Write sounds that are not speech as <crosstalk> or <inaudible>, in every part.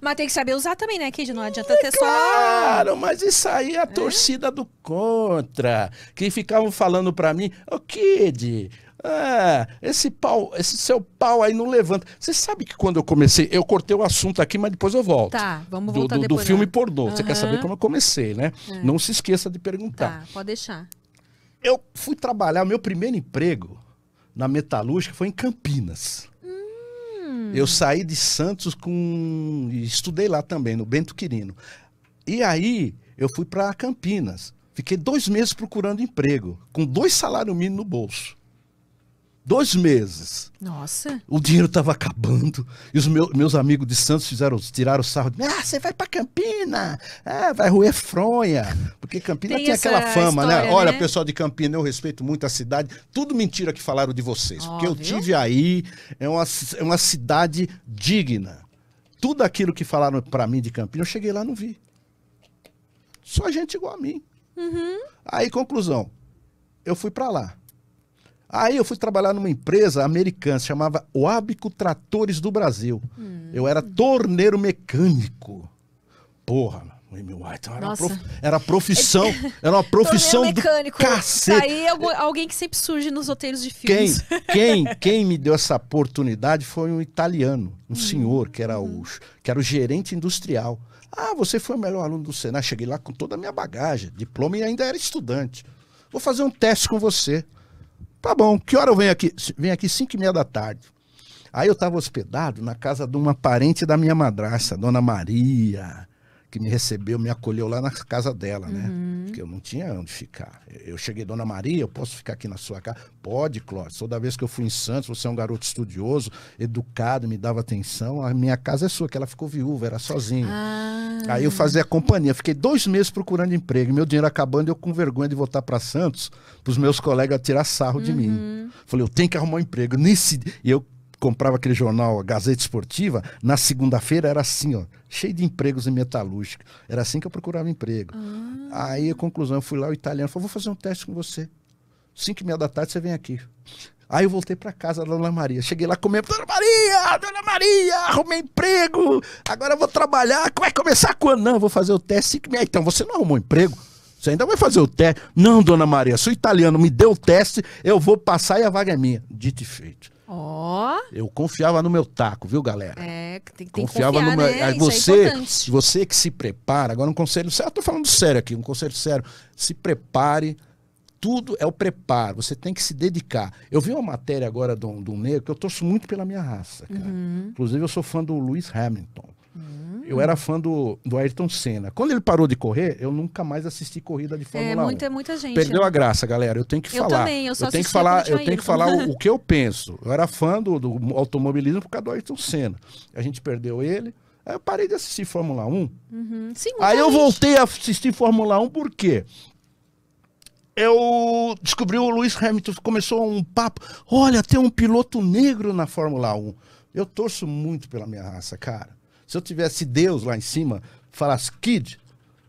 Mas tem que saber usar também, né, Kid? Não adianta é ter só. Claro, mas isso aí é a é? torcida do contra. Que ficavam falando pra mim, ô oh, Kid, ah, esse pau, esse seu pau aí não levanta. Você sabe que quando eu comecei, eu cortei o assunto aqui, mas depois eu volto. Tá, vamos voltar do, do, depois. Do filme né? pornô. Uhum. Você quer saber como eu comecei, né? É. Não se esqueça de perguntar. Tá, pode deixar. Eu fui trabalhar, meu primeiro emprego na metalúrgica foi em Campinas. Eu saí de Santos com. Estudei lá também, no Bento Quirino. E aí eu fui para Campinas. Fiquei dois meses procurando emprego, com dois salários mínimos no bolso. Dois meses. Nossa. O dinheiro estava acabando. E os meu, meus amigos de Santos fizeram, tiraram o sarro. De, ah, você vai para Campina. Ah, vai roer fronha. Porque Campina tem, tem aquela fama, né? história, né? Olha, pessoal de Campina, eu respeito muito a cidade. Tudo mentira que falaram de vocês. Óbvio. porque eu tive aí. É uma, é uma cidade digna. Tudo aquilo que falaram para mim de Campina, eu cheguei lá e não vi. Só gente igual a mim. Uhum. Aí, conclusão. Eu fui para lá. Aí eu fui trabalhar numa empresa americana, se chamava Oabico Tratores do Brasil. Hum. Eu era hum. torneiro mecânico. Porra, o Amy White era, prof... era profissão. Era uma profissão <laughs> mecânico. do cacete. Tá aí alguém que sempre surge nos roteiros de filmes. Quem, <laughs> quem, quem me deu essa oportunidade foi um italiano, um hum. senhor que era, o, uhum. que era o gerente industrial. Ah, você foi o melhor aluno do Senai. Cheguei lá com toda a minha bagagem, diploma e ainda era estudante. Vou fazer um teste com você. Tá bom, que hora eu venho aqui? Venho aqui 5 e meia da tarde. Aí eu estava hospedado na casa de uma parente da minha madrasta, Dona Maria que me recebeu, me acolheu lá na casa dela, né? uhum. né? Porque eu não tinha onde ficar. Eu cheguei, Dona Maria, eu posso ficar aqui na sua casa? Pode, Clóvis. Toda vez que eu fui em Santos, você é um garoto estudioso, educado, me dava atenção. A minha casa é sua, que ela ficou viúva, era sozinha. Ah. Aí eu fazia companhia. Fiquei dois meses procurando emprego. Meu dinheiro acabando, eu com vergonha de voltar para Santos, para os meus colegas tirar sarro uhum. de mim. Uhum. Falei, eu tenho que arrumar um emprego. Nesse... E eu comprava aquele jornal Gazeta Esportiva, na segunda-feira era assim, ó, cheio de empregos em metalúrgica. Era assim que eu procurava emprego. Ah. Aí a conclusão, eu fui lá, o italiano falou: vou fazer um teste com você. Cinco e meia da tarde você vem aqui. Aí eu voltei para casa da Dona Maria. Cheguei lá comendo, Dona Maria, Dona Maria, arrumei emprego, agora eu vou trabalhar. Como é que começar quando? Não, eu vou fazer o teste. Cinco e meia. Então, você não arrumou emprego? Você ainda vai fazer o teste. Não, dona Maria, sou italiano, me deu o teste, eu vou passar e a vaga é minha. Dito e feito. Ó. Oh. Eu confiava no meu taco, viu, galera? É, tem, tem confiava que confiar, no meu. Né? É você, é você que se prepara, agora um conselho sério, eu tô falando sério aqui, um conselho sério. Se prepare. Tudo é o preparo, você tem que se dedicar. Eu vi uma matéria agora do, do Negro que eu torço muito pela minha raça, cara. Uhum. Inclusive, eu sou fã do Lewis Hamilton. Eu era fã do, do Ayrton Senna. Quando ele parou de correr, eu nunca mais assisti corrida de Fórmula é, muita, Muita gente. Perdeu né? a graça, galera. Eu tenho que eu falar. Também, eu, eu tenho que falar, eu tenho que falar o, o, que eu penso. Eu era fã do, do automobilismo por causa do Ayrton Senna. A gente perdeu ele. Aí eu parei de assistir Fórmula 1. Uhum. Sim, aí gente. eu voltei a assistir Fórmula 1 por quê? eu descobri o Lewis Hamilton, começou um papo. Olha, tem um piloto negro na Fórmula 1. Eu torço muito pela minha raça, cara. Se eu tivesse Deus lá em cima, falasse, kid,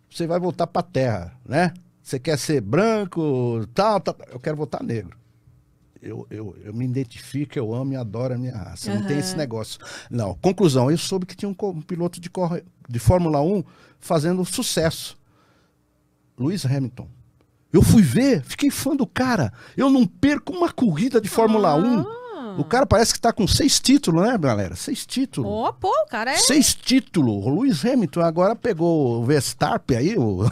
você vai voltar para a terra, né? Você quer ser branco, tal, tal. Eu quero voltar negro. Eu, eu, eu me identifico, eu amo e adoro a minha raça. Uhum. Não tem esse negócio. Não. Conclusão, eu soube que tinha um, um piloto de, corre... de Fórmula 1 fazendo sucesso. Lewis Hamilton. Eu fui ver, fiquei fã do cara. Eu não perco uma corrida de Fórmula uhum. 1 ah. O cara parece que tá com seis títulos, né, galera? Seis títulos. Opa, oh, pô, o cara é. Seis títulos. O Lewis Hamilton agora pegou o Verstappen aí, o, o,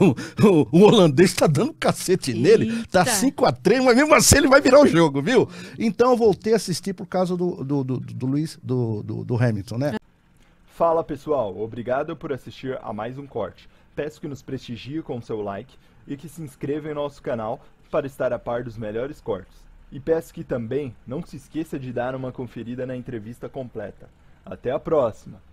o holandês tá dando cacete Eita. nele. Tá 5x3, mas mesmo assim ele vai virar o jogo, viu? Então eu voltei a assistir por causa do, do, do, do Luiz, do, do, do Hamilton, né? Fala pessoal, obrigado por assistir a mais um corte. Peço que nos prestigie com seu like e que se inscreva em nosso canal para estar a par dos melhores cortes. E peço que também não se esqueça de dar uma conferida na entrevista completa. Até a próxima!